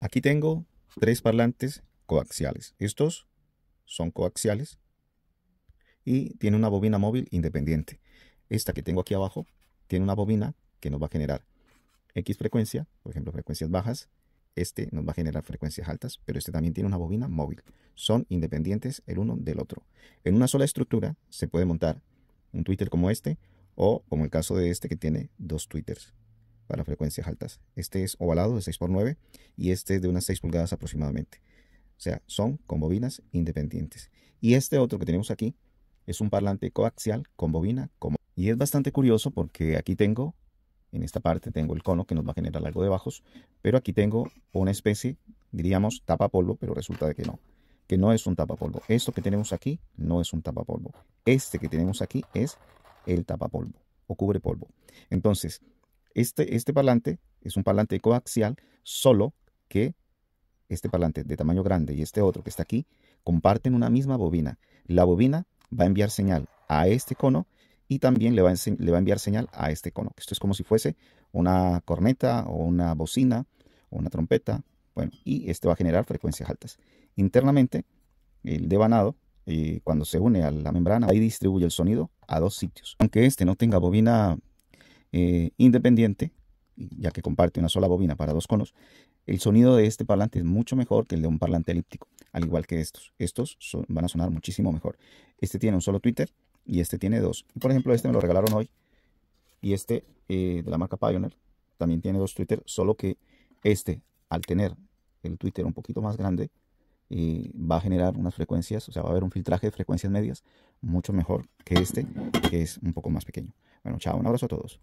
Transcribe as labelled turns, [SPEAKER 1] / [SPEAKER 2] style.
[SPEAKER 1] Aquí tengo tres parlantes coaxiales. Estos son coaxiales y tiene una bobina móvil independiente. Esta que tengo aquí abajo tiene una bobina que nos va a generar X frecuencia, por ejemplo frecuencias bajas. Este nos va a generar frecuencias altas, pero este también tiene una bobina móvil. Son independientes el uno del otro. En una sola estructura se puede montar un Twitter como este o como el caso de este que tiene dos Twitters para frecuencias altas. Este es ovalado de 6x9 y este es de unas 6 pulgadas aproximadamente. O sea, son con bobinas independientes. Y este otro que tenemos aquí es un parlante coaxial con bobina. como Y es bastante curioso porque aquí tengo, en esta parte tengo el cono que nos va a generar algo de bajos, pero aquí tengo una especie, diríamos, tapa polvo, pero resulta de que no que no es un tapa polvo Esto que tenemos aquí no es un tapa polvo Este que tenemos aquí es el tapa polvo o cubre polvo. Entonces, este, este parlante es un parlante coaxial, solo que este parlante de tamaño grande y este otro que está aquí comparten una misma bobina. La bobina va a enviar señal a este cono y también le va, a enviar señal a este cono. Esto es como si fuese una corneta o una bocina o una trompeta. Bueno, y este va a generar frecuencias altas. Internamente, el devanado, eh, cuando se une a la membrana, ahí distribuye el sonido a dos sitios. Aunque este no tenga bobina eh, independiente, ya que comparte una sola bobina para dos conos, el sonido de este parlante es mucho mejor que el de un parlante elíptico, al igual que estos. Estos van a sonar muchísimo mejor. Este tiene un solo Twitter y este tiene dos. Por ejemplo, este me lo regalaron hoy y este eh, de la marca Pioneer también tiene dos Twitter, solo que este, al tener el Twitter un poquito más grande, eh, va a generar unas frecuencias, o sea, va a haber un filtraje de frecuencias medias mucho mejor que este, que es un poco más pequeño. Bueno, chao, un abrazo a todos.